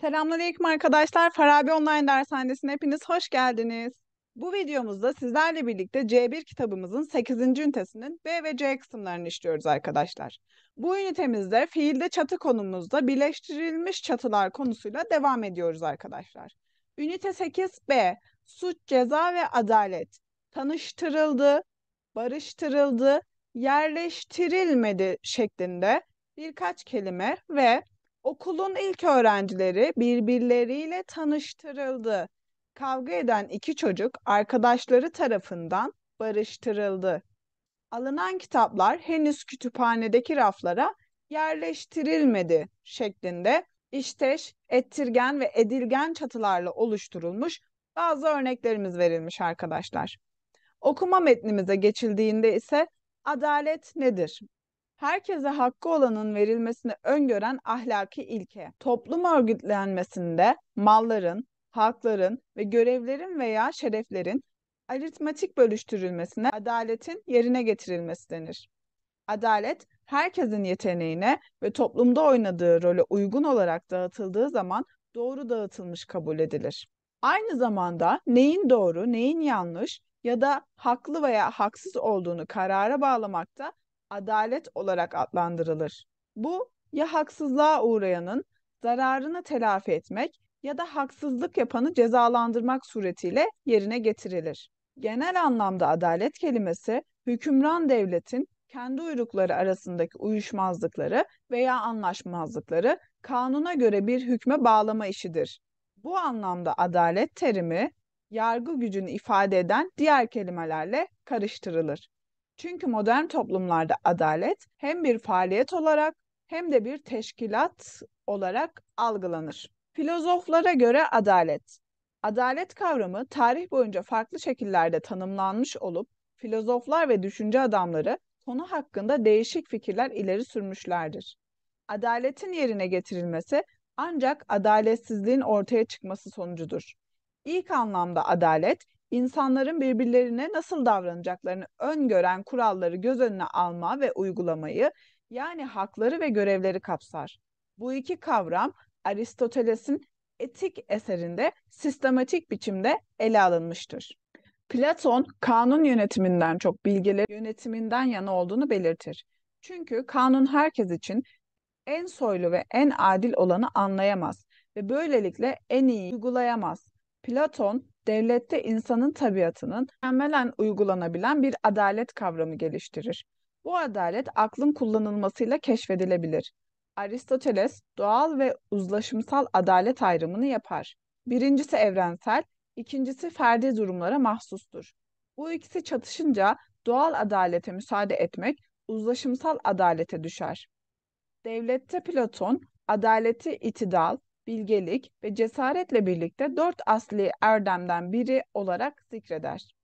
Selamünaleyküm arkadaşlar. Farabi Online Dershanesi'ne hepiniz hoş geldiniz. Bu videomuzda sizlerle birlikte C1 kitabımızın 8. ünitesinin B ve C kısımlarını işliyoruz arkadaşlar. Bu ünitemizde fiilde çatı konumuzda birleştirilmiş çatılar konusuyla devam ediyoruz arkadaşlar. Ünite 8B suç, ceza ve adalet tanıştırıldı, barıştırıldı yerleştirilmedi şeklinde birkaç kelime ve okulun ilk öğrencileri birbirleriyle tanıştırıldı. Kavga eden iki çocuk arkadaşları tarafından barıştırıldı. Alınan kitaplar henüz kütüphanedeki raflara yerleştirilmedi şeklinde işteş, ettirgen ve edilgen çatılarla oluşturulmuş bazı örneklerimiz verilmiş arkadaşlar. Okuma metnimize geçildiğinde ise Adalet nedir? herkese hakkı olanın verilmesini öngören ahlaki ilke. Toplum örgütlenmesinde malların, hakların ve görevlerin veya şereflerin aritmatik bölüştürülmesine adaletin yerine getirilmesi denir. Adalet, herkesin yeteneğine ve toplumda oynadığı role uygun olarak dağıtıldığı zaman doğru dağıtılmış kabul edilir. Aynı zamanda neyin doğru, neyin yanlış ya da haklı veya haksız olduğunu karara bağlamakta adalet olarak adlandırılır. Bu ya haksızlığa uğrayanın zararını telafi etmek ya da haksızlık yapanı cezalandırmak suretiyle yerine getirilir. Genel anlamda adalet kelimesi hükümran devletin kendi uyrukları arasındaki uyuşmazlıkları veya anlaşmazlıkları kanuna göre bir hükme bağlama işidir. Bu anlamda adalet terimi yargı gücünü ifade eden diğer kelimelerle karıştırılır. Çünkü modern toplumlarda adalet hem bir faaliyet olarak hem de bir teşkilat olarak algılanır. Filozoflara göre adalet. Adalet kavramı tarih boyunca farklı şekillerde tanımlanmış olup filozoflar ve düşünce adamları konu hakkında değişik fikirler ileri sürmüşlerdir. Adaletin yerine getirilmesi ancak adaletsizliğin ortaya çıkması sonucudur. İlk anlamda adalet, insanların birbirlerine nasıl davranacaklarını öngören kuralları göz önüne alma ve uygulamayı, yani hakları ve görevleri kapsar. Bu iki kavram Aristoteles'in etik eserinde sistematik biçimde ele alınmıştır. Platon kanun yönetiminden çok bilgeler yönetiminden yana olduğunu belirtir. Çünkü kanun herkes için en soylu ve en adil olanı anlayamaz ve böylelikle en iyi uygulayamaz. Platon, devlette insanın tabiatının temelen uygulanabilen bir adalet kavramı geliştirir. Bu adalet aklın kullanılmasıyla keşfedilebilir. Aristoteles doğal ve uzlaşımsal adalet ayrımını yapar. Birincisi evrensel, ikincisi ferdi durumlara mahsustur. Bu ikisi çatışınca doğal adalete müsaade etmek uzlaşımsal adalete düşer. Devlette Platon adaleti itidal, bilgelik ve cesaretle birlikte dört asli erdemden biri olarak zikreder.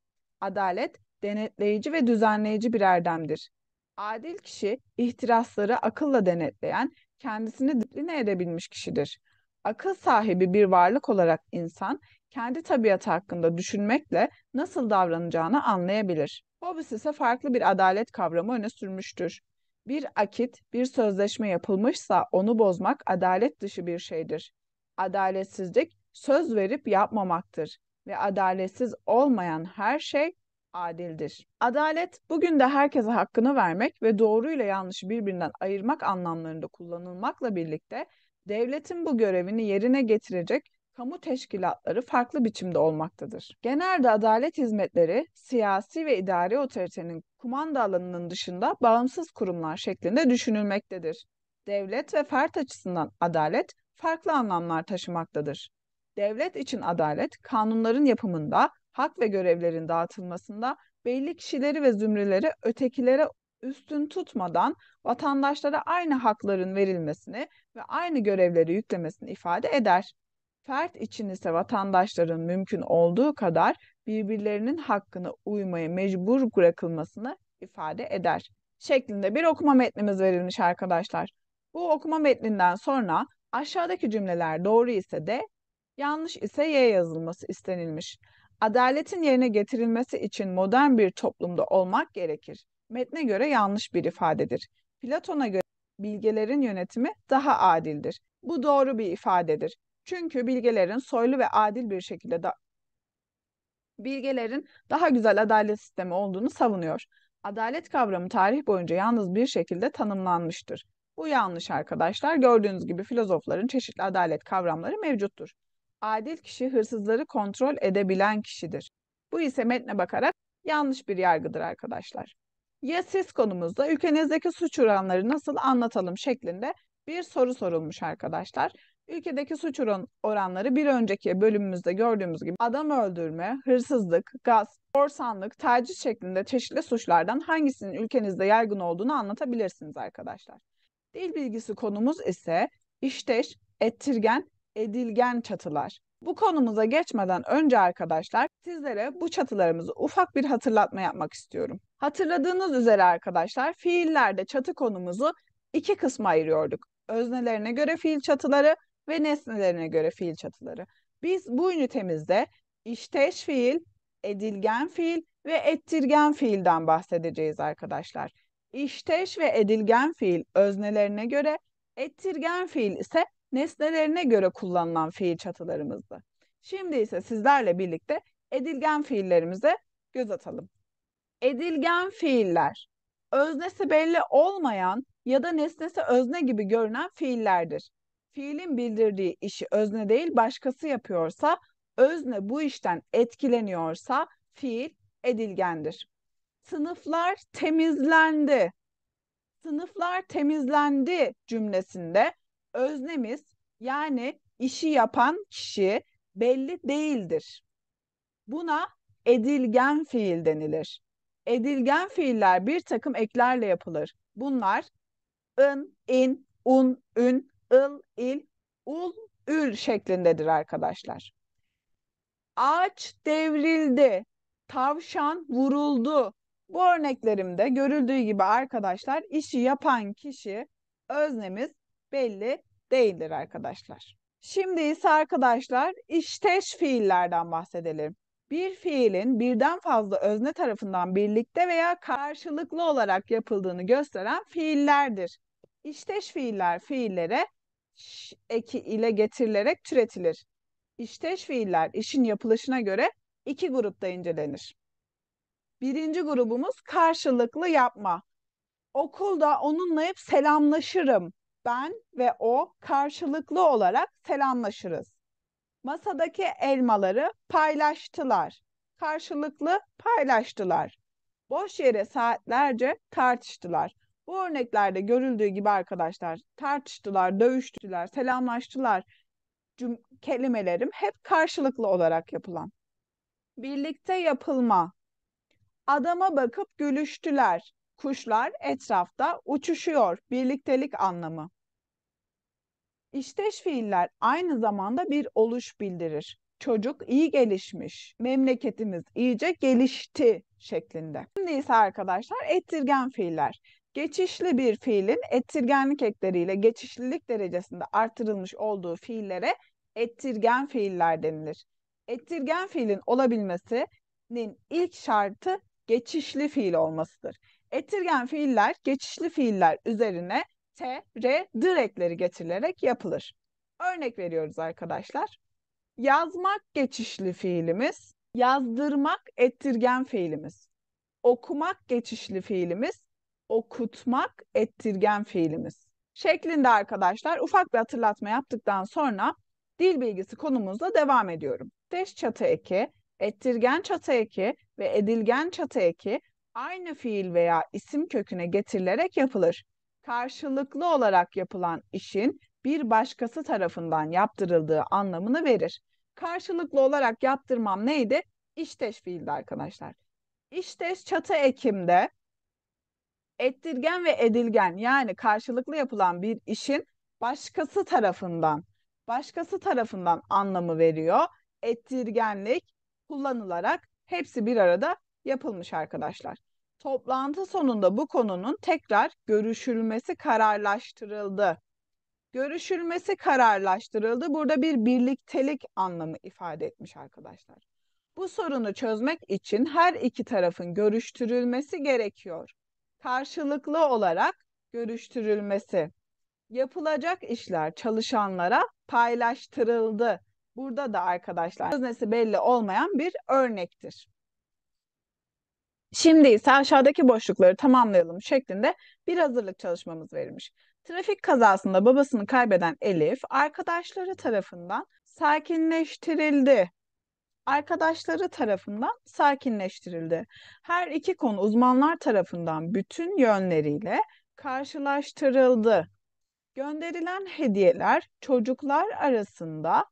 Adalet, denetleyici ve düzenleyici bir erdemdir. Adil kişi, ihtirasları akılla denetleyen, kendisini disipline edebilmiş kişidir. Akıl sahibi bir varlık olarak insan, kendi tabiatı hakkında düşünmekle nasıl davranacağını anlayabilir. Hobbes ise farklı bir adalet kavramı öne sürmüştür. Bir akit, bir sözleşme yapılmışsa onu bozmak adalet dışı bir şeydir. Adaletsizlik söz verip yapmamaktır ve adaletsiz olmayan her şey adildir. Adalet bugün de herkese hakkını vermek ve doğru ile yanlışı birbirinden ayırmak anlamlarında kullanılmakla birlikte devletin bu görevini yerine getirecek kamu teşkilatları farklı biçimde olmaktadır. Genelde adalet hizmetleri siyasi ve idari otoritenin kumanda alanının dışında bağımsız kurumlar şeklinde düşünülmektedir. Devlet ve fert açısından adalet farklı anlamlar taşımaktadır. Devlet için adalet kanunların yapımında, hak ve görevlerin dağıtılmasında belli kişileri ve zümreleri ötekilere üstün tutmadan vatandaşlara aynı hakların verilmesini ve aynı görevleri yüklemesini ifade eder fert için ise vatandaşların mümkün olduğu kadar birbirlerinin hakkını uymaya mecbur bırakılmasını ifade eder. Şeklinde bir okuma metnimiz verilmiş arkadaşlar. Bu okuma metninden sonra aşağıdaki cümleler doğru ise de yanlış ise Y yazılması istenilmiş. Adaletin yerine getirilmesi için modern bir toplumda olmak gerekir. Metne göre yanlış bir ifadedir. Platon'a göre bilgelerin yönetimi daha adildir. Bu doğru bir ifadedir. Çünkü bilgelerin soylu ve adil bir şekilde da bilgelerin daha güzel adalet sistemi olduğunu savunuyor. Adalet kavramı tarih boyunca yalnız bir şekilde tanımlanmıştır. Bu yanlış arkadaşlar. Gördüğünüz gibi filozofların çeşitli adalet kavramları mevcuttur. Adil kişi hırsızları kontrol edebilen kişidir. Bu ise metne bakarak yanlış bir yargıdır arkadaşlar. Ya siz konumuzda ülkenizdeki suç oranları nasıl anlatalım şeklinde bir soru sorulmuş arkadaşlar. Ülkedeki suç oranları bir önceki bölümümüzde gördüğümüz gibi adam öldürme, hırsızlık, gaz, borsanlık, taciz şeklinde çeşitli suçlardan hangisinin ülkenizde yaygın olduğunu anlatabilirsiniz arkadaşlar. Dil bilgisi konumuz ise işteş, ettirgen, edilgen çatılar. Bu konumuza geçmeden önce arkadaşlar sizlere bu çatılarımızı ufak bir hatırlatma yapmak istiyorum. Hatırladığınız üzere arkadaşlar fiillerde çatı konumuzu iki kısma ayırıyorduk. Öznelerine göre fiil çatıları ve nesnelerine göre fiil çatıları. Biz bu ünitemizde işteş fiil, edilgen fiil ve ettirgen fiilden bahsedeceğiz arkadaşlar. İşteş ve edilgen fiil öznelerine göre, ettirgen fiil ise nesnelerine göre kullanılan fiil çatılarımızdı. Şimdi ise sizlerle birlikte edilgen fiillerimize göz atalım. Edilgen fiiller öznesi belli olmayan ya da nesnesi özne gibi görünen fiillerdir fiilin bildirdiği işi özne değil başkası yapıyorsa, özne bu işten etkileniyorsa fiil edilgendir. Sınıflar temizlendi. Sınıflar temizlendi cümlesinde öznemiz yani işi yapan kişi belli değildir. Buna edilgen fiil denilir. Edilgen fiiller bir takım eklerle yapılır. Bunlar ın, in, un, ün, ıl, il, ul, ül şeklindedir arkadaşlar. Ağaç devrildi, tavşan vuruldu. Bu örneklerimde görüldüğü gibi arkadaşlar işi yapan kişi öznemiz belli değildir arkadaşlar. Şimdi ise arkadaşlar işteş fiillerden bahsedelim. Bir fiilin birden fazla özne tarafından birlikte veya karşılıklı olarak yapıldığını gösteren fiillerdir. İşteş fiiller fiillere ş eki ile getirilerek türetilir. İşteş fiiller işin yapılışına göre iki grupta incelenir. Birinci grubumuz karşılıklı yapma. Okulda onunla hep selamlaşırım. Ben ve o karşılıklı olarak selamlaşırız. Masadaki elmaları paylaştılar. Karşılıklı paylaştılar. Boş yere saatlerce tartıştılar. Bu örneklerde görüldüğü gibi arkadaşlar tartıştılar, dövüştüler, selamlaştılar cüm- kelimelerim hep karşılıklı olarak yapılan. Birlikte yapılma. Adama bakıp gülüştüler. Kuşlar etrafta uçuşuyor. Birliktelik anlamı. İşteş fiiller aynı zamanda bir oluş bildirir. Çocuk iyi gelişmiş, memleketimiz iyice gelişti şeklinde. Şimdi ise arkadaşlar ettirgen fiiller. Geçişli bir fiilin ettirgenlik ekleriyle geçişlilik derecesinde artırılmış olduğu fiillere ettirgen fiiller denilir. Ettirgen fiilin olabilmesinin ilk şartı geçişli fiil olmasıdır. Ettirgen fiiller geçişli fiiller üzerine T, R, dir ekleri getirilerek yapılır. Örnek veriyoruz arkadaşlar. Yazmak geçişli fiilimiz, yazdırmak ettirgen fiilimiz, okumak geçişli fiilimiz, okutmak ettirgen fiilimiz şeklinde arkadaşlar ufak bir hatırlatma yaptıktan sonra dil bilgisi konumuzla devam ediyorum. Deş çatı eki, ettirgen çatı eki ve edilgen çatı eki aynı fiil veya isim köküne getirilerek yapılır. Karşılıklı olarak yapılan işin bir başkası tarafından yaptırıldığı anlamını verir. Karşılıklı olarak yaptırmam neydi? İşteş fiildi arkadaşlar. İşteş çatı ekimde ettirgen ve edilgen yani karşılıklı yapılan bir işin başkası tarafından başkası tarafından anlamı veriyor. Ettirgenlik kullanılarak hepsi bir arada yapılmış arkadaşlar. Toplantı sonunda bu konunun tekrar görüşülmesi kararlaştırıldı. Görüşülmesi kararlaştırıldı. Burada bir birliktelik anlamı ifade etmiş arkadaşlar. Bu sorunu çözmek için her iki tarafın görüştürülmesi gerekiyor karşılıklı olarak görüştürülmesi. Yapılacak işler çalışanlara paylaştırıldı. Burada da arkadaşlar öznesi belli olmayan bir örnektir. Şimdi ise aşağıdaki boşlukları tamamlayalım şeklinde bir hazırlık çalışmamız verilmiş. Trafik kazasında babasını kaybeden Elif arkadaşları tarafından sakinleştirildi arkadaşları tarafından sakinleştirildi. Her iki konu uzmanlar tarafından bütün yönleriyle karşılaştırıldı. Gönderilen hediyeler çocuklar arasında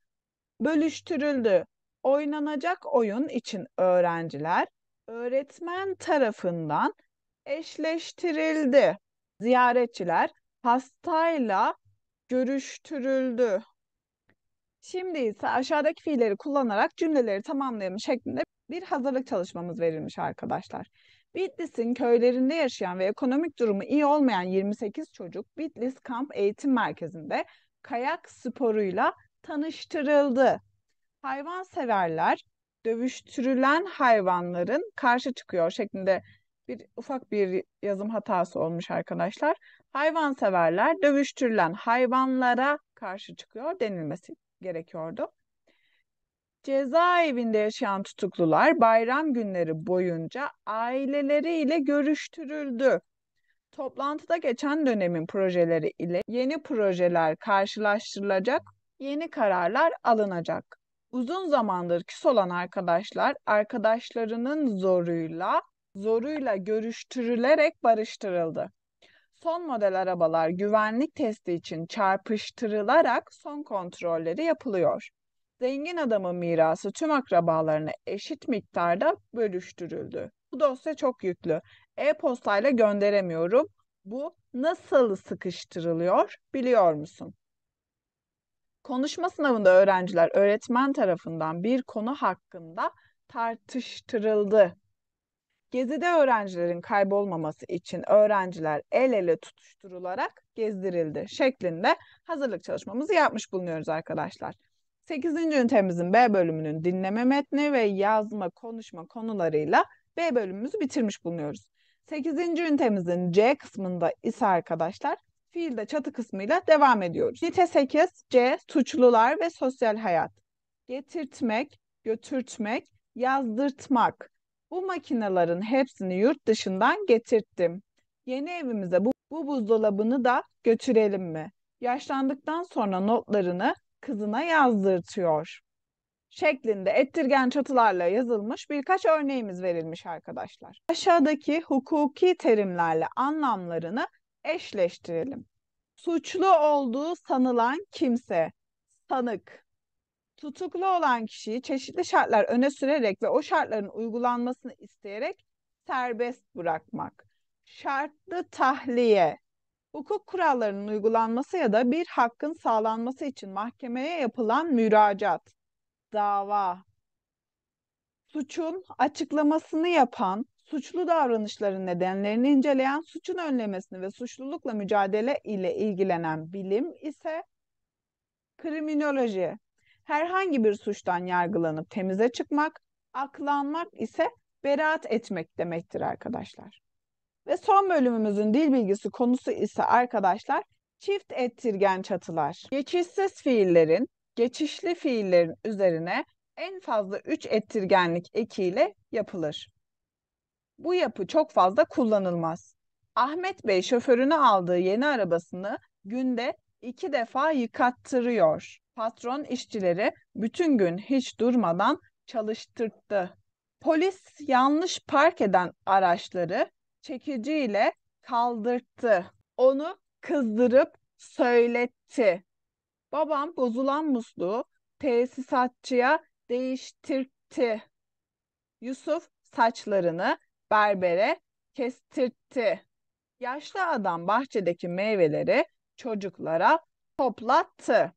bölüştürüldü. Oynanacak oyun için öğrenciler öğretmen tarafından eşleştirildi. Ziyaretçiler hastayla görüştürüldü. Şimdi ise aşağıdaki fiilleri kullanarak cümleleri tamamlayalım şeklinde bir hazırlık çalışmamız verilmiş arkadaşlar. Bitlis'in köylerinde yaşayan ve ekonomik durumu iyi olmayan 28 çocuk Bitlis Kamp Eğitim Merkezi'nde kayak sporuyla tanıştırıldı. Hayvanseverler dövüştürülen hayvanların karşı çıkıyor şeklinde bir ufak bir yazım hatası olmuş arkadaşlar. Hayvanseverler dövüştürülen hayvanlara karşı çıkıyor denilmesi gerekiyordu. Cezaevinde yaşayan tutuklular bayram günleri boyunca aileleriyle görüştürüldü. Toplantıda geçen dönemin projeleri ile yeni projeler karşılaştırılacak, yeni kararlar alınacak. Uzun zamandır küs olan arkadaşlar arkadaşlarının zoruyla zoruyla görüştürülerek barıştırıldı son model arabalar güvenlik testi için çarpıştırılarak son kontrolleri yapılıyor. Zengin adamın mirası tüm akrabalarına eşit miktarda bölüştürüldü. Bu dosya çok yüklü. E-postayla gönderemiyorum. Bu nasıl sıkıştırılıyor biliyor musun? Konuşma sınavında öğrenciler öğretmen tarafından bir konu hakkında tartıştırıldı. Gezide öğrencilerin kaybolmaması için öğrenciler el ele tutuşturularak gezdirildi şeklinde hazırlık çalışmamızı yapmış bulunuyoruz arkadaşlar. 8. ünitemizin B bölümünün dinleme metni ve yazma konuşma konularıyla B bölümümüzü bitirmiş bulunuyoruz. 8. ünitemizin C kısmında ise arkadaşlar fiilde çatı kısmıyla devam ediyoruz. Nite 8 C suçlular ve sosyal hayat. Getirtmek, götürtmek, yazdırtmak, bu makinelerin hepsini yurt dışından getirttim. Yeni evimize bu, bu buzdolabını da götürelim mi? Yaşlandıktan sonra notlarını kızına yazdırtıyor. Şeklinde ettirgen çatılarla yazılmış birkaç örneğimiz verilmiş arkadaşlar. Aşağıdaki hukuki terimlerle anlamlarını eşleştirelim. Suçlu olduğu sanılan kimse, sanık, tutuklu olan kişiyi çeşitli şartlar öne sürerek ve o şartların uygulanmasını isteyerek serbest bırakmak. Şartlı tahliye, hukuk kurallarının uygulanması ya da bir hakkın sağlanması için mahkemeye yapılan müracaat, dava, suçun açıklamasını yapan, suçlu davranışların nedenlerini inceleyen, suçun önlemesini ve suçlulukla mücadele ile ilgilenen bilim ise kriminoloji, herhangi bir suçtan yargılanıp temize çıkmak, aklanmak ise beraat etmek demektir arkadaşlar. Ve son bölümümüzün dil bilgisi konusu ise arkadaşlar çift ettirgen çatılar. Geçişsiz fiillerin, geçişli fiillerin üzerine en fazla 3 ettirgenlik ekiyle yapılır. Bu yapı çok fazla kullanılmaz. Ahmet Bey şoförünü aldığı yeni arabasını günde iki defa yıkattırıyor. Patron işçileri bütün gün hiç durmadan çalıştırdı. Polis yanlış park eden araçları çekiciyle kaldırttı. Onu kızdırıp söyletti. Babam bozulan musluğu tesisatçıya değiştirtti. Yusuf saçlarını berbere kestirtti. Yaşlı adam bahçedeki meyveleri çocuklara toplattı.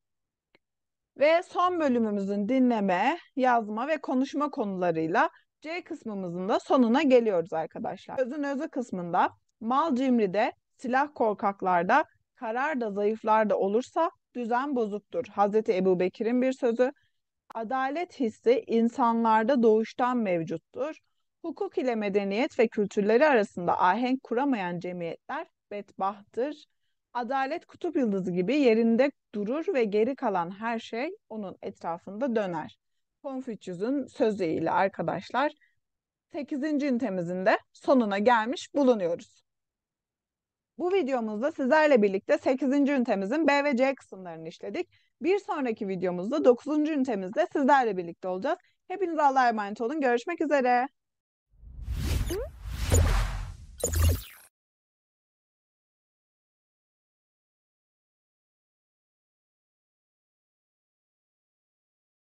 Ve son bölümümüzün dinleme, yazma ve konuşma konularıyla C kısmımızın da sonuna geliyoruz arkadaşlar. Sözün özü kısmında mal cimride, silah korkaklarda, karar da zayıflarda olursa düzen bozuktur. Hazreti Ebu Bekir'in bir sözü. Adalet hissi insanlarda doğuştan mevcuttur. Hukuk ile medeniyet ve kültürleri arasında ahenk kuramayan cemiyetler bedbahtır. Adalet kutup yıldızı gibi yerinde durur ve geri kalan her şey onun etrafında döner. Konfüçyüs'ün sözüyle arkadaşlar 8. ünitemizin de sonuna gelmiş bulunuyoruz. Bu videomuzda sizlerle birlikte 8. ünitemizin B ve C kısımlarını işledik. Bir sonraki videomuzda 9. ünitemizde sizlerle birlikte olacağız. Hepinize Allah'a emanet olun. Görüşmek üzere.